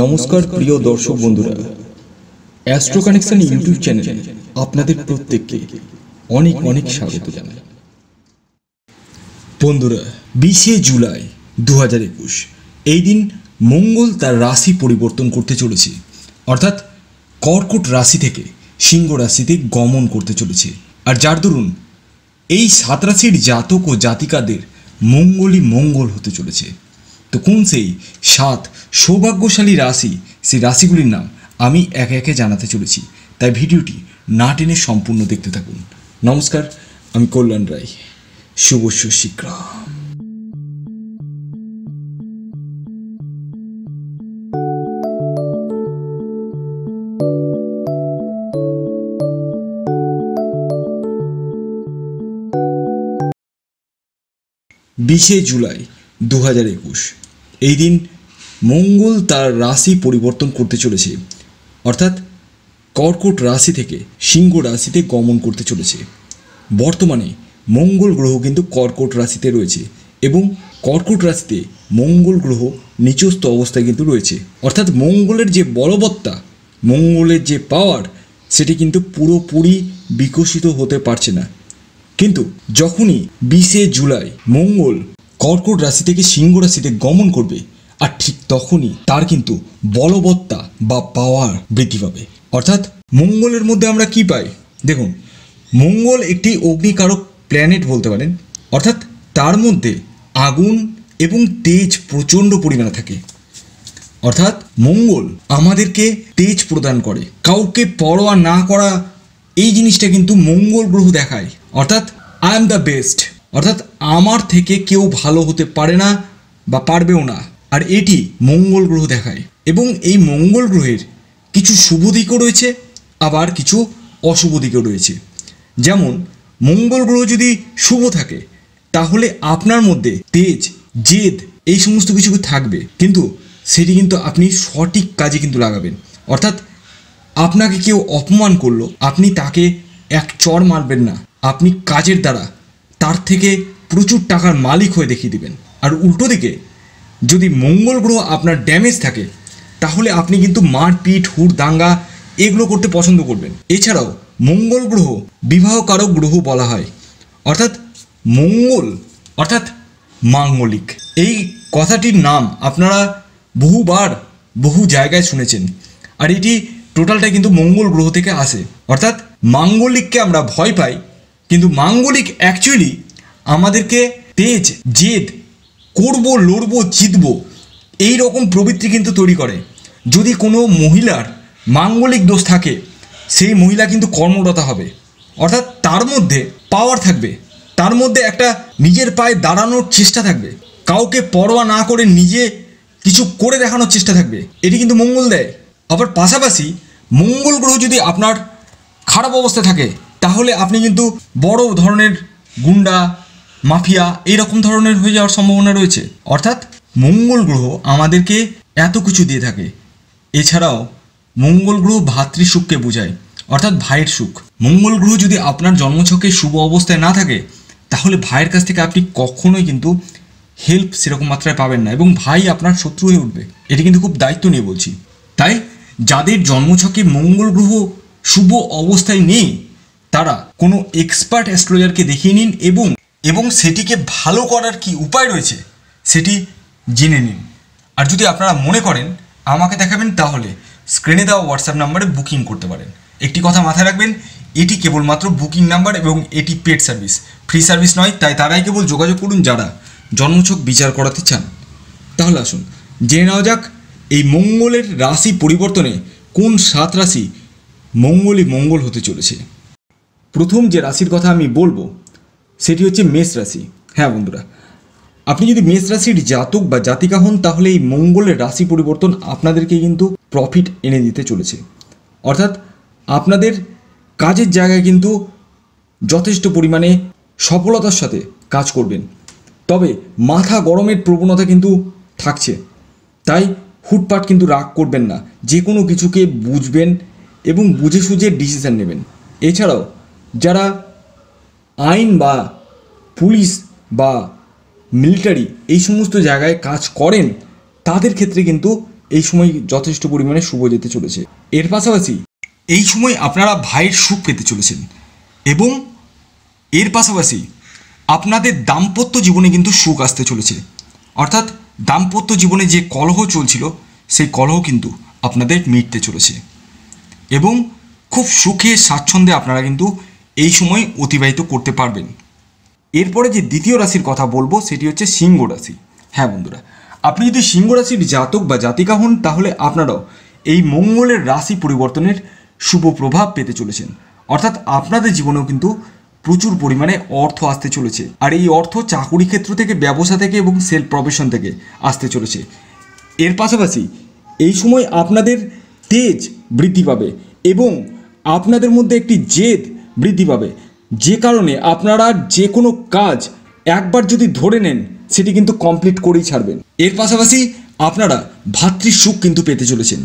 নমস্কার প্রিয় দর্শক বন্ধুরা অ্যাস্ট্রো কানেকশন ইউটিউব চ্যানেলে আপনাদের প্রত্যেককে অনেক অনেক স্বাগত জানাই বন্ধুরা বিশে জুলাই দু হাজার একুশ এই দিন মঙ্গল তার রাশি পরিবর্তন করতে চলেছে অর্থাৎ কর্কট রাশি থেকে সিংহ রাশিতে গমন করতে চলেছে আর যার দরুন এই সাত রাশির জাতক ও জাতিকাদের মঙ্গলই মঙ্গল হতে চলেছে তো কোন সেই সাত সৌভাগ্যশালী রাশি সেই রাশিগুলির নাম আমি একে একে জানাতে চলেছি তাই ভিডিওটি না টেনে সম্পূর্ণ দেখতে থাকুন নমস্কার আমি কল্যাণ রায় শুভ শিক্রাম বিশে জুলাই দু হাজার একুশ এই দিন মঙ্গল তার রাশি পরিবর্তন করতে চলেছে অর্থাৎ কর্কট রাশি থেকে সিংহ রাশিতে গমন করতে চলেছে বর্তমানে মঙ্গল গ্রহ কিন্তু কর্কট রাশিতে রয়েছে এবং কর্কট রাশিতে মঙ্গল গ্রহ নিচস্থ অবস্থায় কিন্তু রয়েছে অর্থাৎ মঙ্গলের যে বলবত্তা মঙ্গলের যে পাওয়ার সেটি কিন্তু পুরোপুরি বিকশিত হতে পারছে না কিন্তু যখনই বিশে জুলাই মঙ্গল কর্কট রাশি থেকে সিংহ রাশিতে গমন করবে আর ঠিক তখনই তার কিন্তু বলবত্তা বা পাওয়ার বৃদ্ধি পাবে অর্থাৎ মঙ্গলের মধ্যে আমরা কি পাই দেখুন মঙ্গল একটি অগ্নিকারক প্ল্যানেট বলতে পারেন অর্থাৎ তার মধ্যে আগুন এবং তেজ প্রচণ্ড পরিমাণে থাকে অর্থাৎ মঙ্গল আমাদেরকে তেজ প্রদান করে কাউকে পরোয়া না করা এই জিনিসটা কিন্তু মঙ্গল গ্রহ দেখায় অর্থাৎ আই এম দ্য বেস্ট অর্থাৎ আমার থেকে কেউ ভালো হতে পারে না বা পারবেও না আর এটি মঙ্গল গ্রহ দেখায় এবং এই মঙ্গল গ্রহের কিছু শুভ দিকও রয়েছে আবার কিছু অশুভ দিকও রয়েছে যেমন মঙ্গল গ্রহ যদি শুভ থাকে তাহলে আপনার মধ্যে তেজ জেদ এই সমস্ত কিছু থাকবে কিন্তু সেটি কিন্তু আপনি সঠিক কাজে কিন্তু লাগাবেন অর্থাৎ আপনাকে কেউ অপমান করলো আপনি তাকে এক চর মারবেন না আপনি কাজের দ্বারা তার থেকে প্রচুর টাকার মালিক হয়ে দেখিয়ে দিবেন আর উল্টো দিকে যদি মঙ্গল গ্রহ আপনার ড্যামেজ থাকে তাহলে আপনি কিন্তু মারপিট হুড় দাঙ্গা এগুলো করতে পছন্দ করবেন এছাড়াও মঙ্গল গ্রহ বিবাহকারক গ্রহ বলা হয় অর্থাৎ মঙ্গল অর্থাৎ মাঙ্গলিক এই কথাটির নাম আপনারা বহুবার বহু জায়গায় শুনেছেন আর এটি টোটালটা কিন্তু মঙ্গল গ্রহ থেকে আসে অর্থাৎ মাঙ্গলিককে আমরা ভয় পাই কিন্তু মাঙ্গলিক অ্যাকচুয়ালি আমাদেরকে তেজ জেদ করবো লড়বো জিতবো এই রকম প্রবৃত্তি কিন্তু তৈরি করে যদি কোনো মহিলার মাঙ্গলিক দোষ থাকে সেই মহিলা কিন্তু কর্মরতা হবে অর্থাৎ তার মধ্যে পাওয়ার থাকবে তার মধ্যে একটা নিজের পায়ে দাঁড়ানোর চেষ্টা থাকবে কাউকে পরোয়া না করে নিজে কিছু করে দেখানোর চেষ্টা থাকবে এটি কিন্তু মঙ্গল দেয় আবার পাশাপাশি মঙ্গল গ্রহ যদি আপনার খারাপ অবস্থায় থাকে তাহলে আপনি কিন্তু বড় ধরনের গুন্ডা মাফিয়া এই রকম ধরনের হয়ে যাওয়ার সম্ভাবনা রয়েছে অর্থাৎ মঙ্গল গ্রহ আমাদেরকে এত কিছু দিয়ে থাকে এছাড়াও মঙ্গল গ্রহ ভাতৃসুখকে বোঝায় অর্থাৎ ভাইয়ের সুখ মঙ্গল গ্রহ যদি আপনার জন্মছকে শুভ অবস্থায় না থাকে তাহলে ভাইয়ের কাছ থেকে আপনি কখনোই কিন্তু হেল্প সেরকম মাত্রায় পাবেন না এবং ভাই আপনার শত্রু হয়ে উঠবে এটি কিন্তু খুব দায়িত্ব নিয়ে বলছি তাই যাদের জন্মছকে মঙ্গল গ্রহ শুভ অবস্থায় নেই কোনো এক্সপার্ট অ্যাস্ট্রোলজারকে দেখিয়ে নিন এবং এবং সেটিকে ভালো করার কি উপায় রয়েছে সেটি জেনে নিন আর যদি আপনারা মনে করেন আমাকে দেখাবেন তাহলে স্ক্রিনে দেওয়া হোয়াটসঅ্যাপ নাম্বারে বুকিং করতে পারেন একটি কথা মাথায় রাখবেন এটি কেবলমাত্র বুকিং নাম্বার এবং এটি পেড সার্ভিস ফ্রি সার্ভিস নয় তাই তারাই কেবল যোগাযোগ করুন যারা জন্মছক বিচার করাতে চান তাহলে আসুন জেনে নেওয়া যাক এই মঙ্গলের রাশি পরিবর্তনে কোন সাত রাশি মঙ্গলই মঙ্গল হতে চলেছে প্রথম যে রাশির কথা আমি বলবো সেটি হচ্ছে মেষ রাশি হ্যাঁ বন্ধুরা আপনি যদি মেষ রাশির জাতক বা জাতিকা হন তাহলে এই মঙ্গলের রাশি পরিবর্তন আপনাদেরকে কিন্তু প্রফিট এনে দিতে চলেছে অর্থাৎ আপনাদের কাজের জায়গায় কিন্তু যথেষ্ট পরিমাণে সফলতার সাথে কাজ করবেন তবে মাথা গরমের প্রবণতা কিন্তু থাকছে তাই হুটপাট কিন্তু রাগ করবেন না যে কোনো কিছুকে বুঝবেন এবং বুঝে সুঝে ডিসিশান নেবেন এছাড়াও যারা আইন বা পুলিশ বা মিলিটারি এই সমস্ত জায়গায় কাজ করেন তাদের ক্ষেত্রে কিন্তু এই সময় যথেষ্ট পরিমাণে শুভ যেতে চলেছে এর পাশাপাশি এই সময় আপনারা ভাইয়ের সুখ পেতে চলেছেন এবং এর পাশাপাশি আপনাদের দাম্পত্য জীবনে কিন্তু সুখ আসতে চলেছে অর্থাৎ দাম্পত্য জীবনে যে কলহ চলছিল সেই কলহ কিন্তু আপনাদের মিটতে চলেছে এবং খুব সুখে স্বাচ্ছন্দ্যে আপনারা কিন্তু এই সময় অতিবাহিত করতে পারবেন এরপরে যে দ্বিতীয় রাশির কথা বলবো সেটি হচ্ছে সিংহ রাশি হ্যাঁ বন্ধুরা আপনি যদি সিংহ রাশির জাতক বা জাতিকা হন তাহলে আপনারাও এই মঙ্গলের রাশি পরিবর্তনের শুভ প্রভাব পেতে চলেছেন অর্থাৎ আপনাদের জীবনেও কিন্তু প্রচুর পরিমাণে অর্থ আসতে চলেছে আর এই অর্থ চাকুরি ক্ষেত্র থেকে ব্যবসা থেকে এবং সেলফ প্রফেশন থেকে আসতে চলেছে এর পাশাপাশি এই সময় আপনাদের তেজ বৃদ্ধি পাবে এবং আপনাদের মধ্যে একটি জেদ বৃদ্ধি পাবে যে কারণে আপনারা যে কোনো কাজ একবার যদি ধরে নেন সেটি কিন্তু কমপ্লিট করেই ছাড়বেন এর পাশাপাশি আপনারা ভাতৃ সুখ কিন্তু পেতে চলেছেন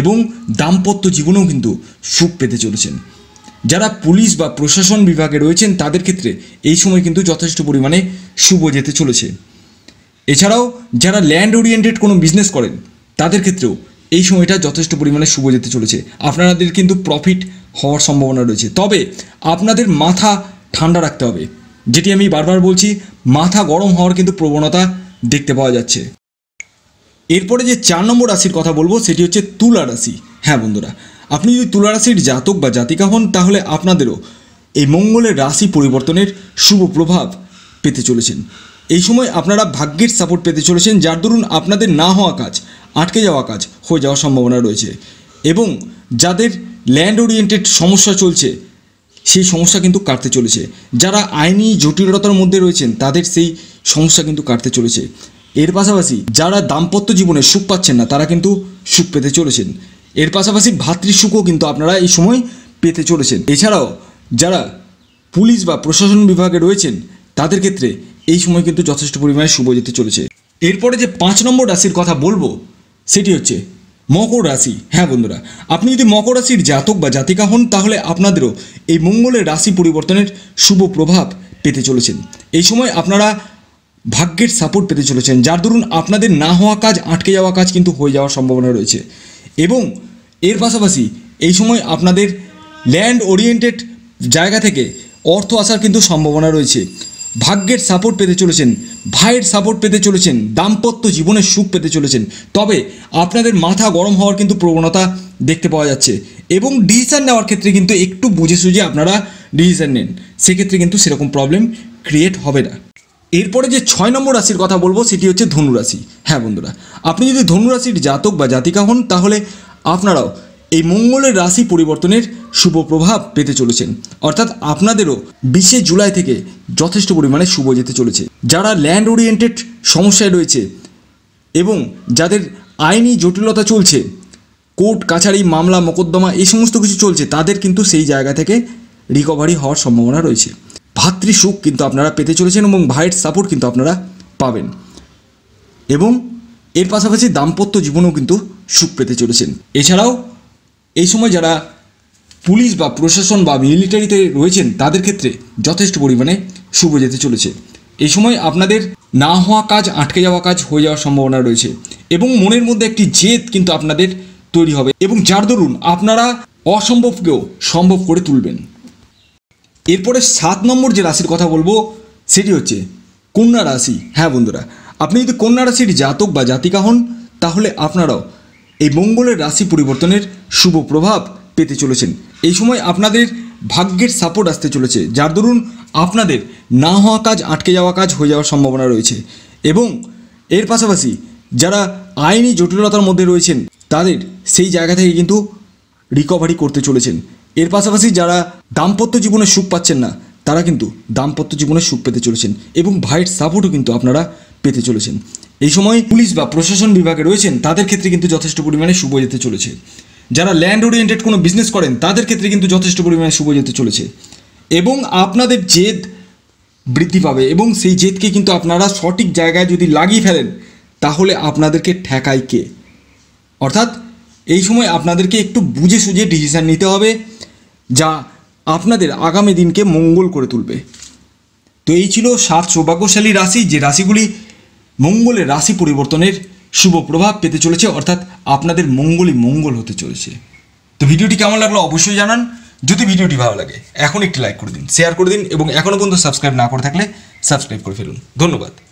এবং দাম্পত্য জীবনেও কিন্তু সুখ পেতে চলেছেন যারা পুলিশ বা প্রশাসন বিভাগে রয়েছেন তাদের ক্ষেত্রে এই সময় কিন্তু যথেষ্ট পরিমাণে শুভ যেতে চলেছে এছাড়াও যারা ল্যান্ড ওরিয়েন্টেড কোনো বিজনেস করেন তাদের ক্ষেত্রেও এই সময়টা যথেষ্ট পরিমাণে শুভ যেতে চলেছে আপনাদের কিন্তু প্রফিট হওয়ার সম্ভাবনা রয়েছে তবে আপনাদের মাথা ঠান্ডা রাখতে হবে যেটি আমি বারবার বলছি মাথা গরম হওয়ার কিন্তু প্রবণতা দেখতে পাওয়া যাচ্ছে এরপরে যে চার নম্বর রাশির কথা বলবো সেটি হচ্ছে তুলা রাশি হ্যাঁ বন্ধুরা আপনি যদি তুলা রাশির জাতক বা জাতিকা হন তাহলে আপনাদেরও এই মঙ্গলের রাশি পরিবর্তনের শুভ প্রভাব পেতে চলেছেন এই সময় আপনারা ভাগ্যের সাপোর্ট পেতে চলেছেন যার দরুন আপনাদের না হওয়া কাজ আটকে যাওয়া কাজ হয়ে যাওয়ার সম্ভাবনা রয়েছে এবং যাদের ল্যান্ড ওরিয়েন্টেড সমস্যা চলছে সেই সমস্যা কিন্তু কাটতে চলেছে যারা আইনি জটিলতার মধ্যে রয়েছেন তাদের সেই সমস্যা কিন্তু কাটতে চলেছে এর পাশাপাশি যারা দাম্পত্য জীবনে সুখ পাচ্ছেন না তারা কিন্তু সুখ পেতে চলেছেন এর পাশাপাশি ভাতৃসুখও কিন্তু আপনারা এই সময় পেতে চলেছেন এছাড়াও যারা পুলিশ বা প্রশাসন বিভাগে রয়েছেন তাদের ক্ষেত্রে এই সময় কিন্তু যথেষ্ট পরিমাণে শুভ যেতে চলেছে এরপরে যে পাঁচ নম্বর রাশির কথা বলবো সেটি হচ্ছে মকর রাশি হ্যাঁ বন্ধুরা আপনি যদি মকর রাশির জাতক বা জাতিকা হন তাহলে আপনাদেরও এই মঙ্গলের রাশি পরিবর্তনের শুভ প্রভাব পেতে চলেছেন এই সময় আপনারা ভাগ্যের সাপোর্ট পেতে চলেছেন যার দরুন আপনাদের না হওয়া কাজ আটকে যাওয়া কাজ কিন্তু হয়ে যাওয়ার সম্ভাবনা রয়েছে এবং এর পাশাপাশি এই সময় আপনাদের ল্যান্ড ওরিয়েন্টেড জায়গা থেকে অর্থ আসার কিন্তু সম্ভাবনা রয়েছে ভাগ্যের সাপোর্ট পেতে চলেছেন ভাইয়ের সাপোর্ট পেতে চলেছেন দাম্পত্য জীবনের সুখ পেতে চলেছেন তবে আপনাদের মাথা গরম হওয়ার কিন্তু প্রবণতা দেখতে পাওয়া যাচ্ছে এবং ডিসিশান নেওয়ার ক্ষেত্রে কিন্তু একটু বুঝে সুঝে আপনারা ডিসিশান নেন সেক্ষেত্রে কিন্তু সেরকম প্রবলেম ক্রিয়েট হবে না এরপরে যে ছয় নম্বর রাশির কথা বলবো সেটি হচ্ছে ধনুরাশি হ্যাঁ বন্ধুরা আপনি যদি ধনুরাশির জাতক বা জাতিকা হন তাহলে আপনারাও এই মঙ্গলের রাশি পরিবর্তনের শুভ প্রভাব পেতে চলেছেন অর্থাৎ আপনাদেরও বিশে জুলাই থেকে যথেষ্ট পরিমাণে শুভ যেতে চলেছে যারা ল্যান্ড ওরিয়েন্টেড সমস্যায় রয়েছে এবং যাদের আইনি জটিলতা চলছে কোর্ট কাছারি মামলা মোকদ্দমা এই সমস্ত কিছু চলছে তাদের কিন্তু সেই জায়গা থেকে রিকভারি হওয়ার সম্ভাবনা রয়েছে সুখ কিন্তু আপনারা পেতে চলেছেন এবং ভাইয়ের সাপোর্ট কিন্তু আপনারা পাবেন এবং এর পাশাপাশি দাম্পত্য জীবনেও কিন্তু সুখ পেতে চলেছেন এছাড়াও এই সময় যারা পুলিশ বা প্রশাসন বা মিলিটারিতে রয়েছেন তাদের ক্ষেত্রে যথেষ্ট পরিমাণে শুভ যেতে চলেছে এই সময় আপনাদের না হওয়া কাজ আটকে যাওয়া কাজ হয়ে যাওয়ার সম্ভাবনা রয়েছে এবং মনের মধ্যে একটি জেদ কিন্তু আপনাদের তৈরি হবে এবং যার দরুন আপনারা অসম্ভবকেও সম্ভব করে তুলবেন এরপরে সাত নম্বর যে রাশির কথা বলবো সেটি হচ্ছে কন্যা রাশি হ্যাঁ বন্ধুরা আপনি যদি কন্যা রাশির জাতক বা জাতিকা হন তাহলে আপনারাও এই মঙ্গলের রাশি পরিবর্তনের শুভ প্রভাব পেতে চলেছেন এই সময় আপনাদের ভাগ্যের সাপোর্ট আসতে চলেছে যার দরুন আপনাদের না হওয়া কাজ আটকে যাওয়া কাজ হয়ে যাওয়ার সম্ভাবনা রয়েছে এবং এর পাশাপাশি যারা আইনি জটিলতার মধ্যে রয়েছেন তাদের সেই জায়গা থেকে কিন্তু রিকভারি করতে চলেছেন এর পাশাপাশি যারা দাম্পত্য জীবনে সুখ পাচ্ছেন না তারা কিন্তু দাম্পত্য জীবনে সুখ পেতে চলেছেন এবং ভাইয়ের সাপোর্টও কিন্তু আপনারা পেতে চলেছেন এই সময় পুলিশ বা প্রশাসন বিভাগে রয়েছেন তাদের ক্ষেত্রে কিন্তু যথেষ্ট পরিমাণে শুভ যেতে চলেছে যারা ল্যান্ড ওরিয়েন্টেড কোনো বিজনেস করেন তাদের ক্ষেত্রে কিন্তু যথেষ্ট পরিমাণে শুভ যেতে চলেছে এবং আপনাদের জেদ বৃদ্ধি পাবে এবং সেই জেদকে কিন্তু আপনারা সঠিক জায়গায় যদি লাগিয়ে ফেলেন তাহলে আপনাদেরকে ঠেকায় কে অর্থাৎ এই সময় আপনাদেরকে একটু বুঝে সুঝে ডিসিশান নিতে হবে যা আপনাদের আগামী দিনকে মঙ্গল করে তুলবে তো এই ছিল সাত সৌভাগ্যশালী রাশি যে রাশিগুলি মঙ্গলের রাশি পরিবর্তনের শুভ প্রভাব পেতে চলেছে অর্থাৎ আপনাদের মঙ্গলই মঙ্গল হতে চলেছে তো ভিডিওটি কেমন লাগলো অবশ্যই জানান যদি ভিডিওটি ভালো লাগে এখন একটি লাইক করে দিন শেয়ার করে দিন এবং এখনও পর্যন্ত সাবস্ক্রাইব না করে থাকলে সাবস্ক্রাইব করে ফেলুন ধন্যবাদ